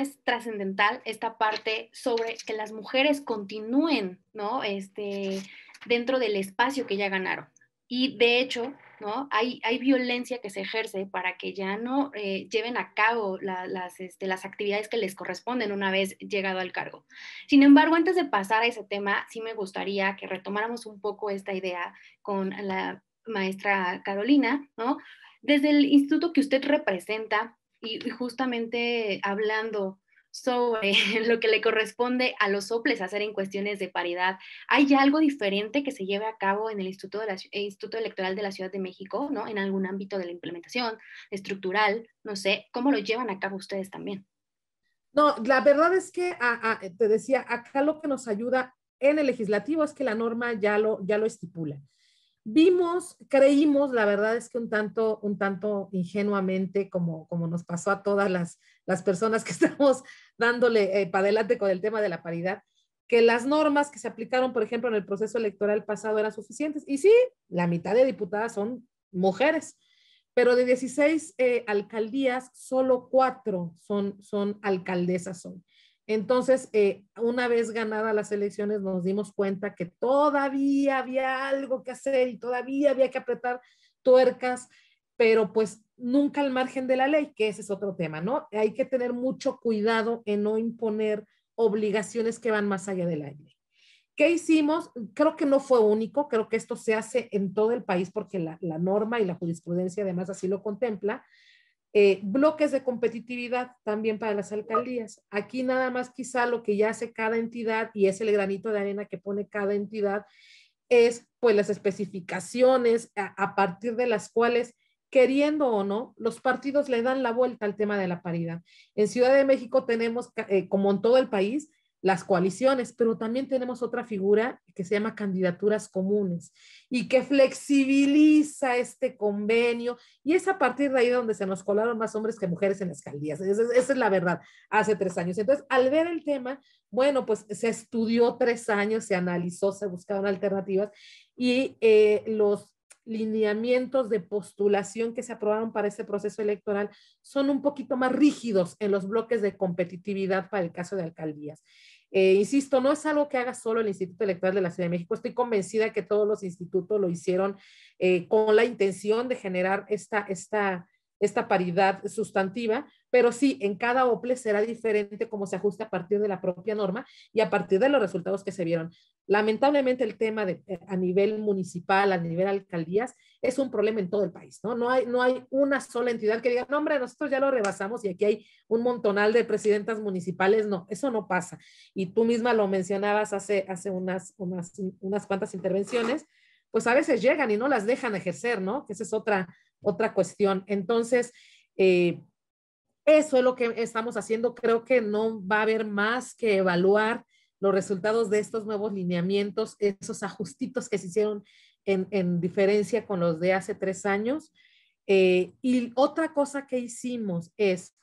es trascendental esta parte sobre que las mujeres continúen, ¿no? Este, dentro del espacio que ya ganaron. Y de hecho, ¿no? Hay, hay violencia que se ejerce para que ya no eh, lleven a cabo las, este, las actividades que les corresponden una vez llegado al cargo. Sin embargo, antes de pasar a ese tema, sí me gustaría que retomáramos un poco esta idea con la maestra Carolina, ¿no? Desde el instituto que usted representa, y justamente hablando sobre lo que le corresponde a los soples hacer en cuestiones de paridad. ¿Hay algo diferente que se lleve a cabo en el Instituto, eh, Instituto Electoral de la Ciudad de México, ¿no? en algún ámbito de la implementación estructural? No sé, ¿cómo lo llevan a cabo ustedes también? No, la verdad es que, ah, ah, te decía, acá lo que nos ayuda en el legislativo es que la norma ya lo, ya lo estipula vimos, creímos, la verdad es que un tanto, un tanto ingenuamente, como, como nos pasó a todas las, personas que estamos dándole eh, para adelante con el tema de la paridad, que las normas que se aplicaron, por ejemplo, en el proceso electoral pasado eran suficientes. Y sí, la mitad de diputadas son mujeres, pero de 16 eh, alcaldías, solo cuatro son, son alcaldesas hoy. Entonces, eh, una vez ganadas las elecciones, nos dimos cuenta que todavía había algo que hacer y todavía había que apretar tuercas, pero pues nunca al margen de la ley, que ese es otro tema, ¿no? Hay que tener mucho cuidado en no imponer obligaciones que van más allá de la ley. ¿Qué hicimos? Creo que no fue único, creo que esto se hace en todo el país porque la norma y la jurisprudencia además así lo contempla. Eh, bloques de competitividad también para las alcaldías. Aquí nada más quizá lo que ya hace cada entidad y es el granito de arena que pone cada entidad es pues las especificaciones a, partir de las cuales queriendo o no, los partidos le dan la vuelta al tema de la paridad. En Ciudad de México tenemos, eh, como en todo el país, las coaliciones, pero también tenemos otra figura que se llama candidaturas comunes y que flexibiliza este convenio y es a partir de ahí donde se nos colaron más hombres que mujeres en las alcaldías. Esa, es la verdad, hace tres años. Entonces, al ver el tema, bueno, pues se estudió tres años, se analizó, se buscaron alternativas y eh, los lineamientos de postulación que se aprobaron para ese proceso electoral son un poquito más rígidos en los bloques de competitividad para el caso de alcaldías. Eh, insisto, no es algo que haga solo el Instituto Electoral de la Ciudad de México. Estoy convencida que todos los institutos lo hicieron eh, con la intención de generar esta, esta esta paridad sustantiva, pero sí, en cada OPLE será diferente cómo se ajusta a partir de la propia norma y a partir de los resultados que se vieron. Lamentablemente el tema de, eh, a nivel municipal, a nivel alcaldías, es un problema en todo el país, ¿no? No hay, no hay una sola entidad que diga, no, hombre, nosotros ya lo rebasamos y aquí hay un montonal de presidentas municipales. No, eso no pasa. Y tú misma lo mencionabas hace, hace unas, unas, unas cuantas intervenciones, pues a veces llegan y no las dejan ejercer, ¿no? Que esa es otra, otra cuestión. Entonces, eh, eso es lo que estamos haciendo. Creo que no va a haber más que evaluar los resultados de estos nuevos lineamientos, esos ajustitos que se hicieron en, diferencia con los de hace tres años. Eh, y otra cosa que hicimos es,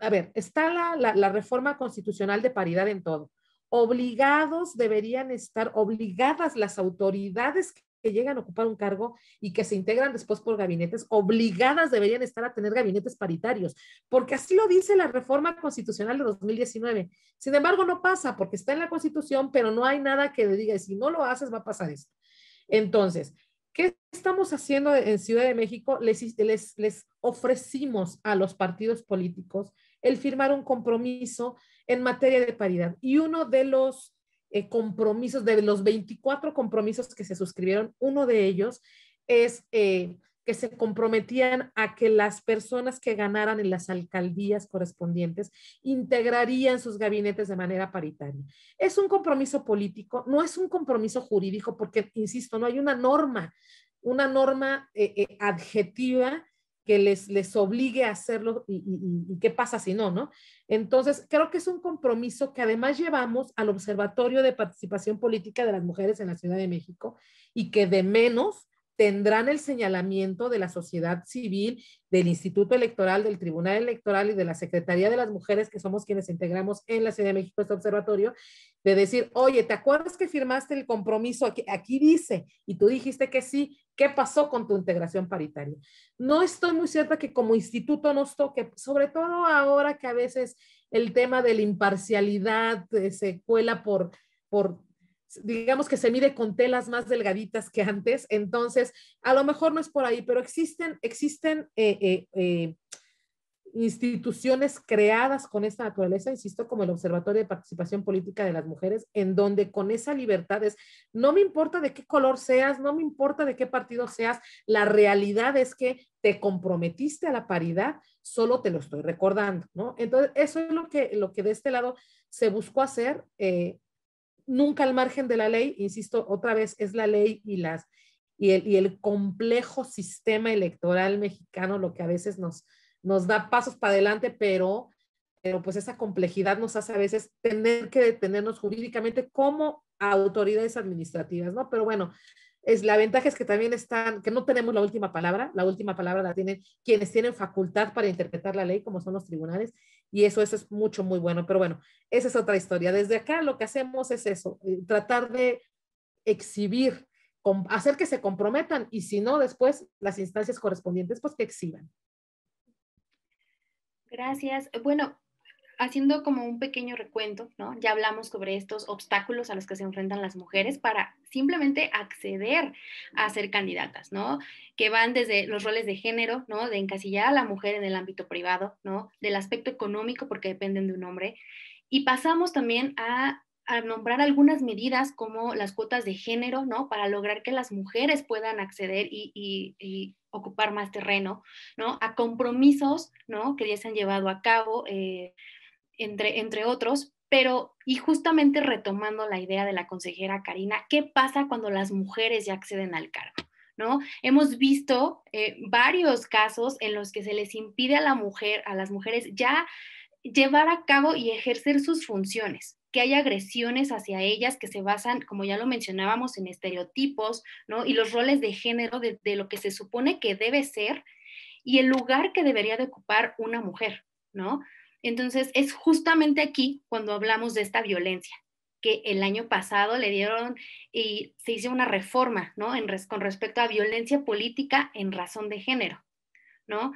a ver, está la, la reforma constitucional de paridad en todo. Obligados deberían estar, obligadas las autoridades que llegan a ocupar un cargo y que se integran después por gabinetes, obligadas deberían estar a tener gabinetes paritarios, porque así lo dice la reforma constitucional de 2019. Sin embargo, no pasa porque está en la constitución, pero no hay nada que le diga, si no lo haces va a pasar esto. Entonces, ¿Qué estamos haciendo en Ciudad de México? Les, les, les, ofrecimos a los partidos políticos el firmar un compromiso en materia de paridad. Y uno de los eh, compromisos, de los 24 compromisos que se suscribieron, uno de ellos es eh, que se comprometían a que las personas que ganaran en las alcaldías correspondientes integrarían sus gabinetes de manera paritaria. Es un compromiso político, no es un compromiso jurídico porque, insisto, no hay una norma, una norma eh, adjetiva que les, les obligue a hacerlo y, qué pasa si no, ¿no? Entonces, creo que es un compromiso que además llevamos al Observatorio de Participación Política de las Mujeres en la Ciudad de México y que de menos tendrán el señalamiento de la sociedad civil, del Instituto Electoral, del Tribunal Electoral y de la Secretaría de las Mujeres, que somos quienes integramos en la Ciudad de México este observatorio, de decir, oye, ¿te acuerdas que firmaste el compromiso? aquí dice, y tú dijiste que sí, ¿Qué pasó con tu integración paritaria? No estoy muy cierta que como instituto nos toque, sobre todo ahora que a veces el tema de la imparcialidad se cuela por, por digamos que se mide con telas más delgaditas que antes, entonces a lo mejor no es por ahí, pero existen, existen eh, eh, eh, instituciones creadas con esta naturaleza, insisto, como el Observatorio de Participación Política de las Mujeres, en donde con esa libertad es, no me importa de qué color seas, no me importa de qué partido seas, la realidad es que te comprometiste a la paridad, solo te lo estoy recordando, ¿no? Entonces, eso es lo que, lo que de este lado se buscó hacer, eh, nunca al margen de la ley, insisto, otra vez es la ley y las... Y el, y el complejo sistema electoral mexicano, lo que a veces nos, nos da pasos para adelante, pero, pero pues esa complejidad nos hace a veces tener que detenernos jurídicamente como autoridades administrativas, ¿no? Pero bueno, es, la ventaja es que también están, que no tenemos la última palabra, la última palabra la tienen quienes tienen facultad para interpretar la ley, como son los tribunales, y eso, eso es mucho, muy bueno. Pero bueno, esa es otra historia. Desde acá lo que hacemos es eso, eh, tratar de exhibir, hacer que se comprometan, y si no, después las instancias correspondientes, pues que exhiban. Gracias. Bueno, haciendo como un pequeño recuento, ¿no? Ya hablamos sobre estos obstáculos a los que se enfrentan las mujeres para simplemente acceder a ser candidatas, ¿no? Que van desde los roles de género, ¿no? De encasillar a la mujer en el ámbito privado, ¿no? Del aspecto económico porque dependen de un hombre. Y pasamos también a a nombrar algunas medidas como las cuotas de género, ¿no? Para lograr que las mujeres puedan acceder y, ocupar más terreno, ¿no? A compromisos, ¿no? Que ya se han llevado a cabo, eh, entre, entre otros, pero, y justamente retomando la idea de la consejera Karina, ¿qué pasa cuando las mujeres ya acceden al cargo? ¿No? Hemos visto eh, varios casos en los que se les impide a la mujer, a las mujeres ya llevar a cabo y ejercer sus funciones, que hay agresiones hacia ellas que se basan, como ya lo mencionábamos, en estereotipos, ¿no? Y los roles de género de, lo que se supone que debe ser y el lugar que debería de ocupar una mujer, ¿no? Entonces, es justamente aquí cuando hablamos de esta violencia, que el año pasado le dieron y se hizo una reforma, ¿no? con respecto a violencia política en razón de género, ¿no?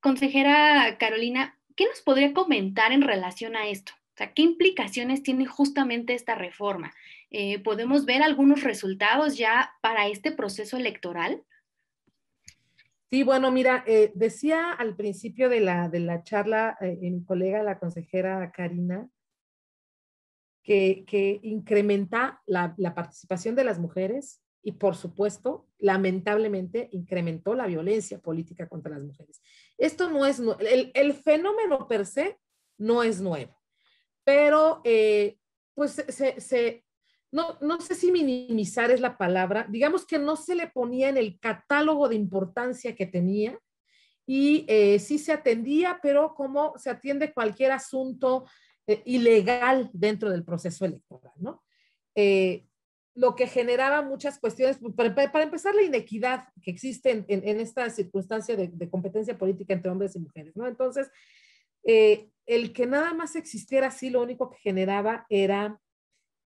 Consejera Carolina, ¿qué nos podría comentar en relación a esto? ¿qué implicaciones tiene justamente esta reforma? Eh, ¿Podemos ver algunos resultados ya para este proceso electoral? Sí, bueno, mira, eh, decía al principio de la, charla mi eh, colega, la consejera Karina, que, que incrementa la, participación de las mujeres y, por supuesto, lamentablemente, incrementó la violencia política contra las mujeres. Esto no es, el fenómeno per se no es nuevo pero eh, pues se, no, sé si minimizar es la palabra, digamos que no se le ponía en el catálogo de importancia que tenía y eh, sí se atendía, pero como se atiende cualquier asunto eh, ilegal dentro del proceso electoral, ¿no? lo que generaba muchas cuestiones, pues, para, empezar la inequidad que existe en, esta circunstancia de, competencia política entre hombres y mujeres, ¿no? Entonces, el que nada más existiera así, lo único que generaba era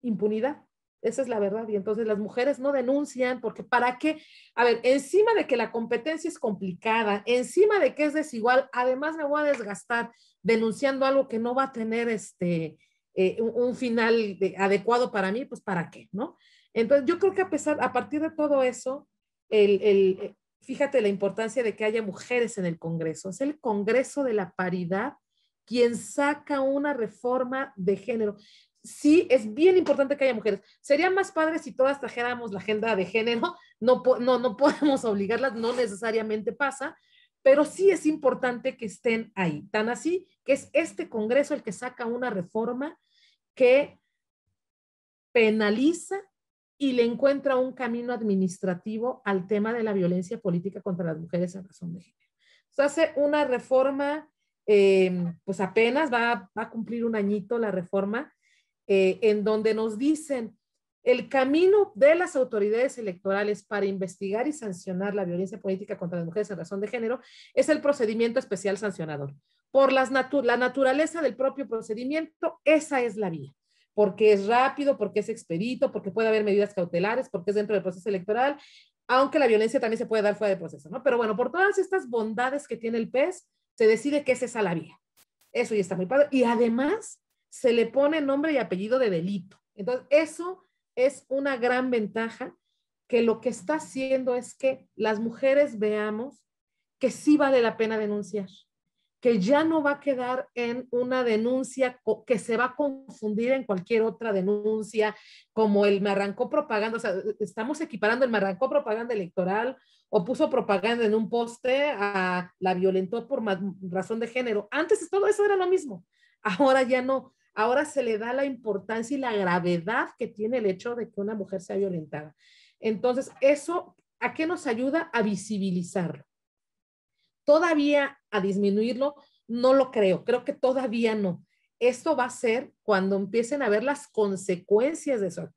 impunidad. Esa es la verdad. Y entonces las mujeres no denuncian porque para qué, a ver, encima de que la competencia es complicada, encima de que es desigual, además me voy a desgastar denunciando algo que no va a tener este, eh, un, final adecuado para mí, pues para qué, ¿no? Entonces yo creo que a, pesar, a partir de todo eso, el, el, eh, fíjate la importancia de que haya mujeres en el Congreso. Es el Congreso de la Paridad quien saca una reforma de género. Sí, es bien importante que haya mujeres. Sería más padre si todas trajéramos la agenda de género. No, no, no podemos obligarlas, no necesariamente pasa, pero sí es importante que estén ahí. Tan así que es este Congreso el que saca una reforma que penaliza y le encuentra un camino administrativo al tema de la violencia política contra las mujeres en razón de género. Se hace una reforma Em, pues apenas va, a cumplir un añito la reforma, eh, en donde nos dicen el camino de las autoridades electorales para investigar y sancionar la violencia política contra las mujeres en razón de género es el procedimiento especial sancionador. Por las la naturaleza del propio procedimiento, esa es la vía porque es rápido, porque es expedito, porque puede haber medidas cautelares, porque es dentro del proceso electoral, aunque la violencia también se puede dar fuera de proceso, ¿no? Pero bueno, por todas estas bondades que tiene el PES, se decide que es esa la vía. Eso ya está muy padre. Y además se le pone nombre y apellido de delito. Entonces, eso es una gran ventaja que lo que está haciendo es que las mujeres veamos que sí vale la pena denunciar, que ya no va a quedar en una denuncia que se va a confundir en cualquier otra denuncia, como el me arrancó propaganda, o sea, estamos equiparando el me arrancó propaganda electoral o puso propaganda en un poste, a, la violentó por razón de género. Antes todo eso era lo mismo, ahora ya no. Ahora se le da la importancia y la gravedad que tiene el hecho de que una mujer sea violentada. Entonces, eso, ¿a qué nos ayuda? A visibilizarlo. Todavía a disminuirlo, no lo creo, creo que todavía no. Esto va a ser cuando empiecen a ver las consecuencias de su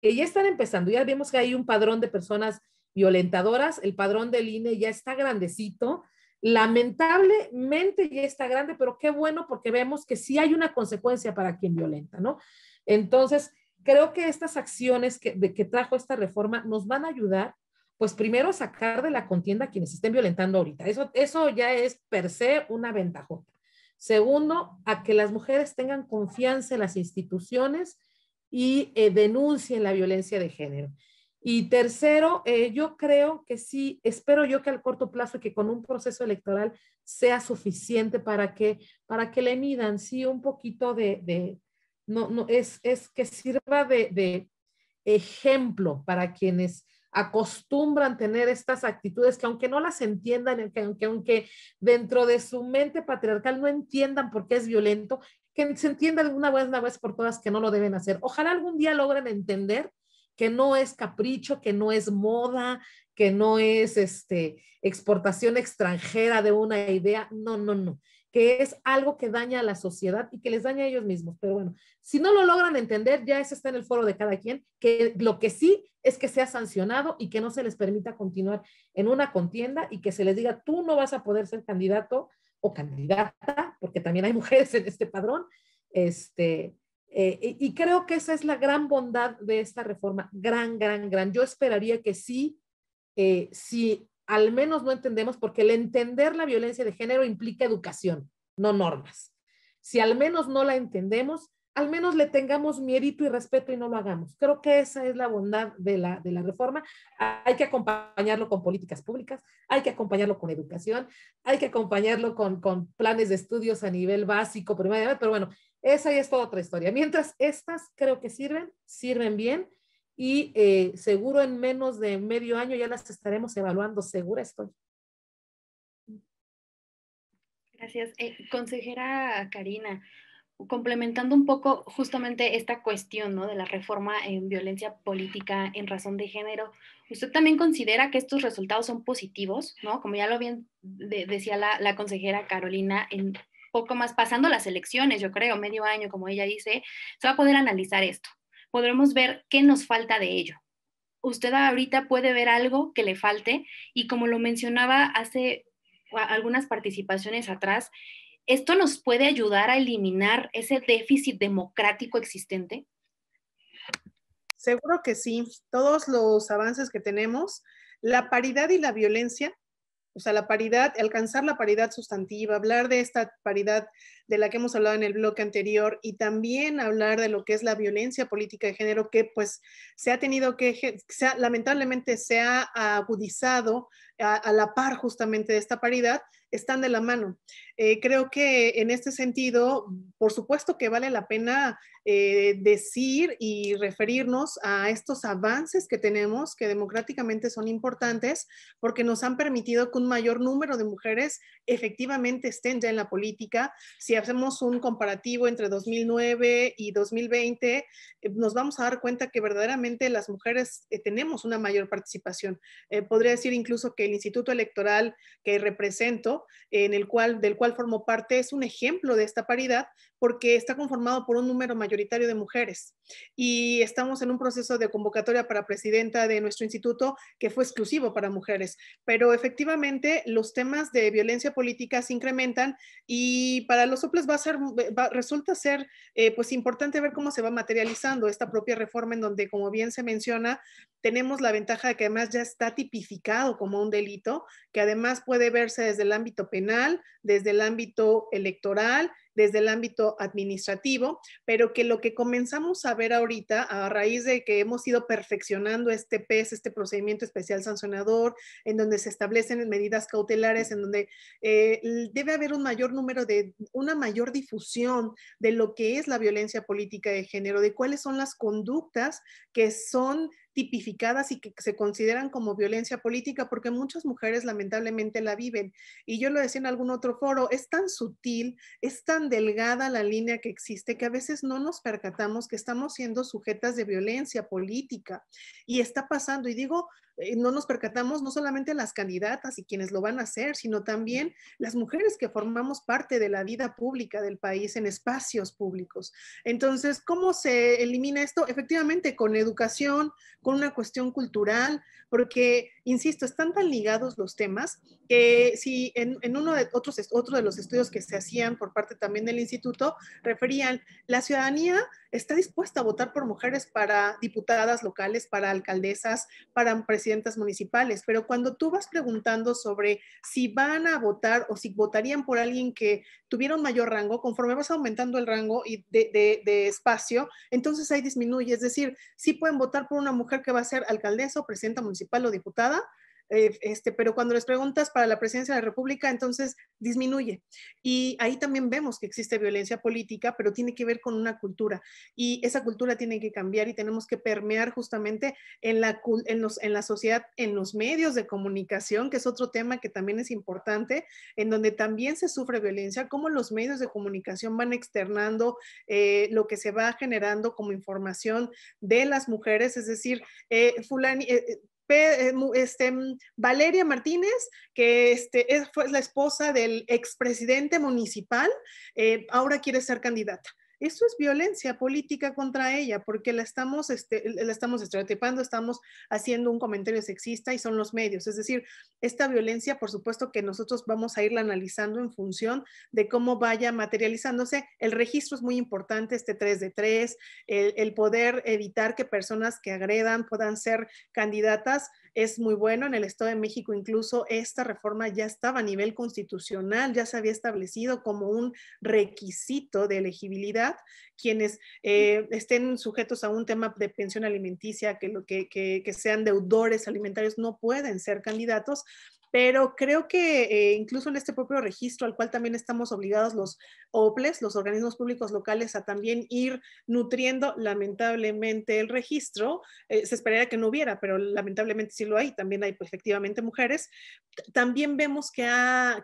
que ya están empezando, ya vemos que hay un padrón de personas violentadoras, el padrón del INE ya está grandecito, lamentablemente ya está grande, pero qué bueno porque vemos que sí hay una consecuencia para quien violenta, ¿no? Entonces, creo que estas acciones que, que trajo esta reforma nos van a ayudar, pues primero a sacar de la contienda a quienes estén violentando ahorita. Eso, eso ya es per se una ventaja. Segundo, a que las mujeres tengan confianza en las instituciones y eh, denuncien la violencia de género. Y tercero, eh, yo creo que sí, espero yo que al corto plazo, que con un proceso electoral sea suficiente para que, para que le midan, sí, un poquito de, no, no, es, es que sirva de, ejemplo para quienes acostumbran tener estas actitudes que aunque no las entiendan, que aunque, dentro de su mente patriarcal no entiendan por qué es violento, que se entienda alguna vez, una vez por todas que no lo deben hacer. Ojalá algún día logren entender que no es capricho, que no es moda, que no es este, exportación extranjera de una idea, no, no, no, que es algo que daña a la sociedad y que les daña a ellos mismos. Pero bueno, si no lo logran entender, ya eso está en el foro de cada quien, que lo que sí es que sea sancionado y que no se les permita continuar en una contienda y que se les diga, tú no vas a poder ser candidato o candidata, porque también hay mujeres en este padrón, este, eh, y, creo que esa es la gran bondad de esta reforma, gran, gran, gran. Yo esperaría que sí, eh, si al menos no entendemos, porque el entender la violencia de género implica educación, no normas. Si al menos no la entendemos, al menos le tengamos miedito y respeto y no lo hagamos. Creo que esa es la bondad de la, de la reforma. Hay que acompañarlo con políticas públicas, hay que acompañarlo con educación, hay que acompañarlo con, planes de estudios a nivel básico, primaria, pero bueno, esa ya es toda otra historia. Mientras estas creo que sirven, sirven bien y eh, seguro en menos de medio año ya las estaremos evaluando, segura estoy. Gracias. Eh, consejera Karina, complementando un poco justamente esta cuestión de la reforma en violencia política en razón de género, ¿usted también considera que estos resultados son positivos? ¿no? Como ya lo bien decía la, la consejera Carolina, en poco más, pasando las elecciones, yo creo, medio año, como ella dice, se va a poder analizar esto. Podremos ver qué nos falta de ello. Usted ahorita puede ver algo que le falte y como lo mencionaba hace algunas participaciones atrás, ¿esto nos puede ayudar a eliminar ese déficit democrático existente? Seguro que sí. Todos los avances que tenemos, la paridad y la violencia o sea, la paridad, alcanzar la paridad sustantiva, hablar de esta paridad de la que hemos hablado en el bloque anterior y también hablar de lo que es la violencia política de género que pues se ha tenido que, lamentablemente se ha agudizado a, la par justamente de esta paridad, están de la mano. Eh, creo que en este sentido, por supuesto que vale la pena eh, decir y referirnos a estos avances que tenemos, que democráticamente son importantes, porque nos han permitido que un mayor número de mujeres efectivamente estén ya en la política. Si hacemos un comparativo entre 2009 y 2020, eh, nos vamos a dar cuenta que verdaderamente las mujeres tenemos una mayor participación. podría decir incluso que el Instituto Electoral que represento, en el cual, del cual cual formó parte es un ejemplo de esta paridad, porque está conformado por un número mayoritario de mujeres. Y estamos en un proceso de convocatoria para presidenta de nuestro instituto que fue exclusivo para mujeres. Pero efectivamente los temas de violencia política se incrementan y para los OPLES va a ser, resulta ser eh, pues importante ver cómo se va materializando esta propia reforma en donde, como bien se menciona, tenemos la ventaja de que además ya está tipificado como un delito, que además puede verse desde el ámbito penal, desde el ámbito electoral desde el ámbito administrativo, pero que lo que comenzamos a ver ahorita, a raíz de que hemos ido perfeccionando este PES, este procedimiento especial sancionador, en donde se establecen medidas cautelares, en donde eh, debe haber un mayor número de, una mayor difusión de lo que es la violencia política de género, de cuáles son las conductas que son tipificadas y que se consideran como violencia política, porque muchas mujeres lamentablemente la viven. Y yo lo decía en algún otro foro, es tan sutil, es tan delgada la línea que existe que a veces no nos percatamos que estamos siendo sujetas de violencia política y está pasando. Y digo, eh, no nos percatamos no solamente las candidatas y quienes lo van a hacer, sino también las mujeres que formamos parte de la vida pública del país en espacios públicos. Entonces, ¿cómo se elimina esto? Efectivamente, con educación, con una cuestión cultural, porque, insisto, están tan ligados los temas que si en, uno de otros, otro de los estudios que se hacían por parte también del instituto, referían la ciudadanía está dispuesta a votar por mujeres para diputadas locales, para alcaldesas, para presidentas municipales. Pero cuando tú vas preguntando sobre si van a votar o si votarían por alguien que tuviera un mayor rango, conforme vas aumentando el rango y de, de espacio, entonces ahí disminuye. Es decir, si pueden votar por una mujer que va a ser alcaldesa o presidenta municipal o diputada, eh, este, pero cuando les preguntas para la presidencia de la República, entonces disminuye. Y ahí también vemos que existe violencia política, pero tiene que ver con una cultura y esa cultura tiene que cambiar y tenemos que permear justamente en la, en la sociedad, en los medios de comunicación, que es otro tema que también es importante, en donde también se sufre violencia, cómo los medios de comunicación van externando eh, lo que se va generando como información de las mujeres, es decir, eh, fulani, eh, este, mm, Valeria Martínez, que este, es, la esposa del expresidente municipal, eh, ahora quiere ser candidata. Eso es violencia política contra ella, porque la estamos, este, la estamos estereotipando, estamos haciendo un comentario sexista y son los medios. Es decir, esta violencia, por supuesto que nosotros vamos a irla analizando en función de cómo vaya materializándose. El registro es muy importante, este 3 de 3, el poder evitar que personas que agredan puedan ser candidatas es muy bueno. En el Estado de México incluso esta reforma ya estaba a nivel constitucional, ya se había establecido como un requisito de elegibilidad. Quienes eh, estén sujetos a un tema de pensión alimenticia, que, lo, que sean deudores alimentarios, no pueden ser candidatos pero creo que eh, incluso en este propio registro al cual también estamos obligados los OPLES, los organismos públicos locales, a también ir nutriendo lamentablemente el registro, eh, se esperaría que no hubiera, pero lamentablemente sí lo hay, también hay pues, efectivamente mujeres, también vemos que,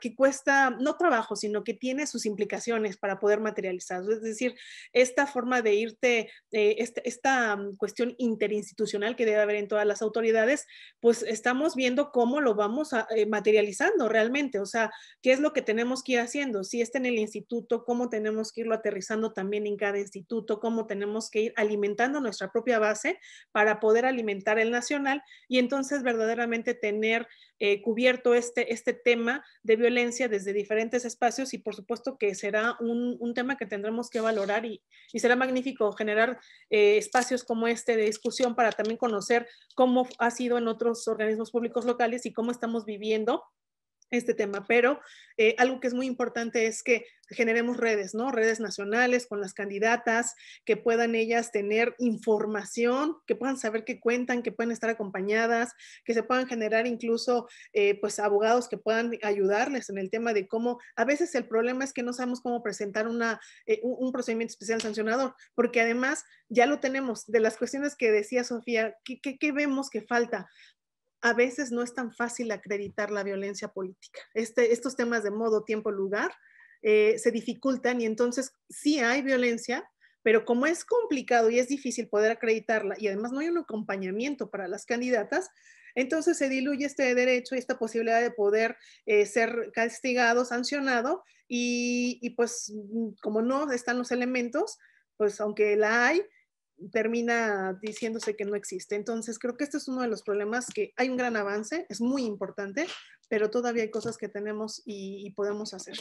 que cuesta, no trabajo, sino que tiene sus implicaciones para poder materializar, es decir, esta forma de irte, eh, esta, mm, cuestión interinstitucional que debe haber en todas las autoridades, pues estamos viendo cómo lo vamos a eh, materializando realmente, o sea, qué es lo que tenemos que ir haciendo, si está en el instituto, cómo tenemos que irlo aterrizando también en cada instituto, cómo tenemos que ir alimentando nuestra propia base para poder alimentar el nacional y entonces verdaderamente tener eh, cubierto este, este tema de violencia desde diferentes espacios y por supuesto que será un, tema que tendremos que valorar y, será magnífico generar eh, espacios como este de discusión para también conocer cómo ha sido en otros organismos públicos locales y cómo estamos viviendo este tema, pero eh, algo que es muy importante es que generemos redes, ¿no? Redes nacionales con las candidatas, que puedan ellas tener información, que puedan saber que cuentan, que puedan estar acompañadas, que se puedan generar incluso, eh, pues, abogados que puedan ayudarles en el tema de cómo, a veces el problema es que no sabemos cómo presentar una, eh, un procedimiento especial sancionador, porque además ya lo tenemos, de las cuestiones que decía Sofía, qué, qué vemos que falta? a veces no es tan fácil acreditar la violencia política. Este, estos temas de modo, tiempo, lugar eh, se dificultan y entonces sí hay violencia, pero como es complicado y es difícil poder acreditarla y además no hay un acompañamiento para las candidatas, entonces se diluye este derecho y esta posibilidad de poder eh, ser castigado, sancionado y pues mm, como no están los elementos, pues aunque la hay, termina diciéndose que no existe. Entonces, creo que este es uno de los problemas que hay un gran avance, es muy importante, pero todavía hay cosas que tenemos y, podemos hacer.